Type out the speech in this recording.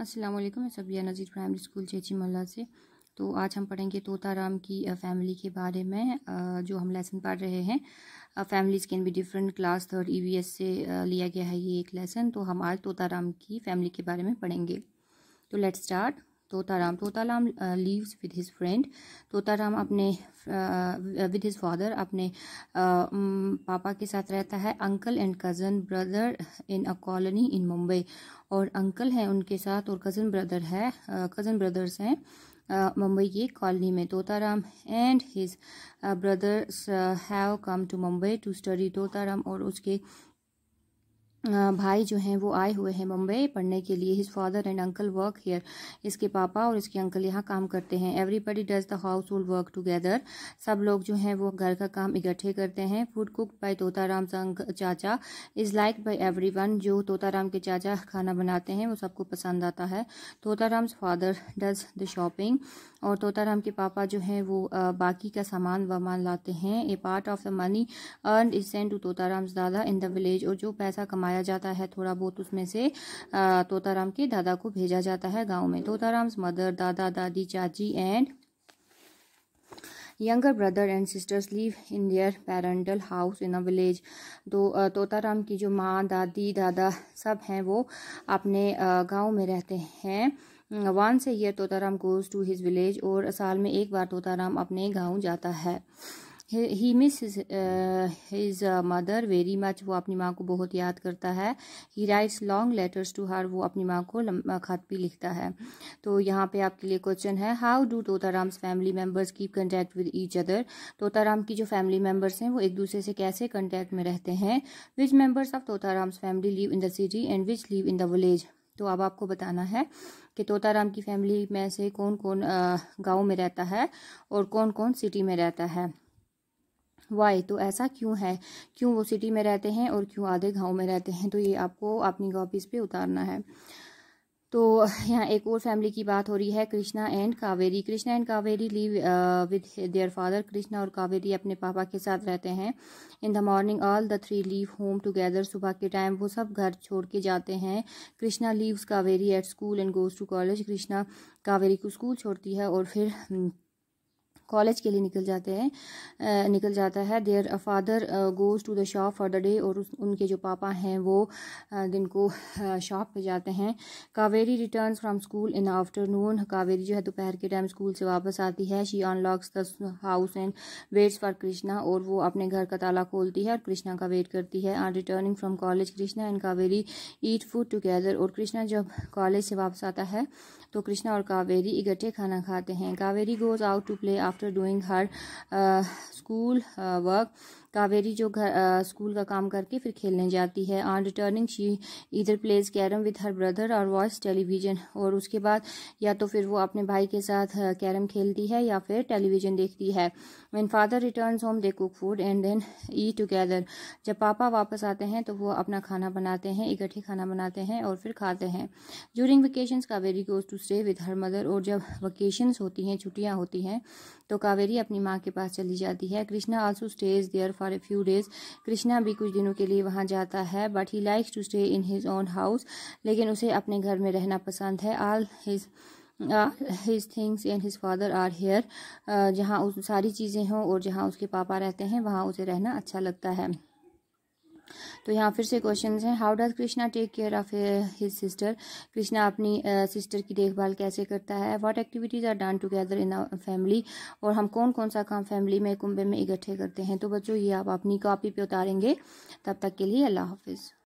अस्सलाम वालेकुम मैं सबिया नज़ीर प्राइमरी स्कूल चेची मल्ला से तो आज हम पढ़ेंगे तोताराम की फैमिली के बारे में जो हम लेसन पढ़ रहे हैं families can be different class third EVS से लिया गया है ये एक लेसन तो हम आज तोताराम की फैमिली के बारे में पढ़ेंगे तो let's start Totaram Totaram lives with his friend Totaram अपने विद हिज फादर अपने पापा के साथ रहता है uncle and cousin brother in a colony in Mumbai और अंकल हैं उनके साथ और कज़न ब्रदर है कज़न ब्रदर्स हैं मुंबई की कॉलोनी में Totaram and his brothers have come to Mumbai to study Totaram और उसके भाई जो हैं वो आए हुए हैं मुंबई पढ़ने के लिए his father and uncle work here इसके पापा और इसके अंकल यहाँ काम करते हैं everybody does the household work together सब लोग जो हैं वो घर का काम इकट्ठे करते हैं food cook by Totaram chacha is like by everyone जो तोताराम के चाचा खाना बनाते हैं वो सबको पसंद आता है Totaram father does the shopping और तोताराम के पापा जो हैं वो बाकी का सामान वामान लाते हैं a part of the money earn is send to Totaram dada in the village और जो पैसा कमा कमाया जाता है थोड़ा बहुत उसमें से तोताराम के दादा को भेजा जाता है गांव में Totaram mother dada dadi chachi and younger brother and sisters live in their parental house in a village तो तोताराम की जो माँ दादी दादा सब हैं वो अपने गांव में रहते हैं वन से year Totaram goes to his village और साल में एक बार तोताराम अपने गांव जाता है he miss his mother very much वो अपनी माँ को बहुत याद करता है he writes long letters to her वो अपनी माँ को खत भी लिखता है तो यहाँ पे आपके लिए क्वेश्चन है how do Totaram's family members keep contact with each other Totaram की जो फैमिली मेम्बर्स हैं वो एक दूसरे से कैसे कंटेक्ट में रहते हैं which members of Totaram's family live in the city and which live in the village तो अब आपको बताना है कि तोताराम की फैमिली में से कौन कौन गांव में रहता है और कौन कौन सिटी में रहता है वाई तो ऐसा क्यों है क्यों वो सिटी में रहते हैं और क्यों आधे गाँव में रहते हैं तो ये आपको अपनी कॉपीज़ पे उतारना है तो यहाँ एक और फैमिली की बात हो रही है Krishna and Kaveri Krishna and Kaveri live with their father Krishna और कावेरी अपने पापा के साथ रहते हैं in the morning all the three leave home together सुबह के टाइम वो सब घर छोड़ के जाते हैं Krishna leaves Kaveri at school and goes to college Krishna Kaveri को स्कूल छोड़ती है और फिर कॉलेज के लिए निकल जाते हैं निकल जाता है their father goes to the shop for the day और उनके जो पापा हैं वो दिन को शॉप पे जाते हैं Kaveri return from school in afternoon Kaveri जो है दोपहर के टाइम स्कूल से वापस आती है she unlocks the house and waits for Krishna और वो अपने घर का ताला खोलती है और कृष्णा का वेट करती है are returning from college Krishna and Kaveri eat food together और कृष्णा जब कॉलेज से वापस आता है तो कृष्णा और कावेरी इकट्ठे खाना खाते हैं Kaveri goes out to play after after doing her school work Kaveri जो घर स्कूल का काम करके फिर खेलने जाती है on returning she either plays carrom with her brother और वॉइस टेलीविजन और उसके बाद या तो फिर वो अपने भाई के साथ कैरम खेलती है या फिर टेलीविजन देखती है when father return home they cook food and then eat together जब पापा वापस आते हैं तो वो अपना खाना बनाते हैं इकट्ठे खाना बनाते हैं और फिर खाते हैं during vacation Kaveri goes to stay with her mother और जब वकेशंस होती हैं छुट्टियाँ होती हैं तो कावेरी अपनी माँ के पास चली जाती है Krishna also stays there for a few days Krishna भी कुछ दिनों के लिए वहाँ जाता है but he likes to stay in his own house लेकिन उसे अपने घर में रहना पसंद है all his his things and his father are here जहाँ उस सारी चीज़ें हों और जहाँ उसके पापा रहते हैं वहाँ उसे रहना अच्छा लगता है तो यहाँ फिर से क्वेश्चन हैं how does Krishna take care of his sister Krishna अपनी सिस्टर uh, की देखभाल कैसे करता है what activities are done together in family और हम कौन कौन सा काम फैमिली में कुंबे में इकट्ठे करते हैं तो बच्चों ये आप अपनी कॉपी पे उतारेंगे तब तक के लिए अल्लाह हाफिज़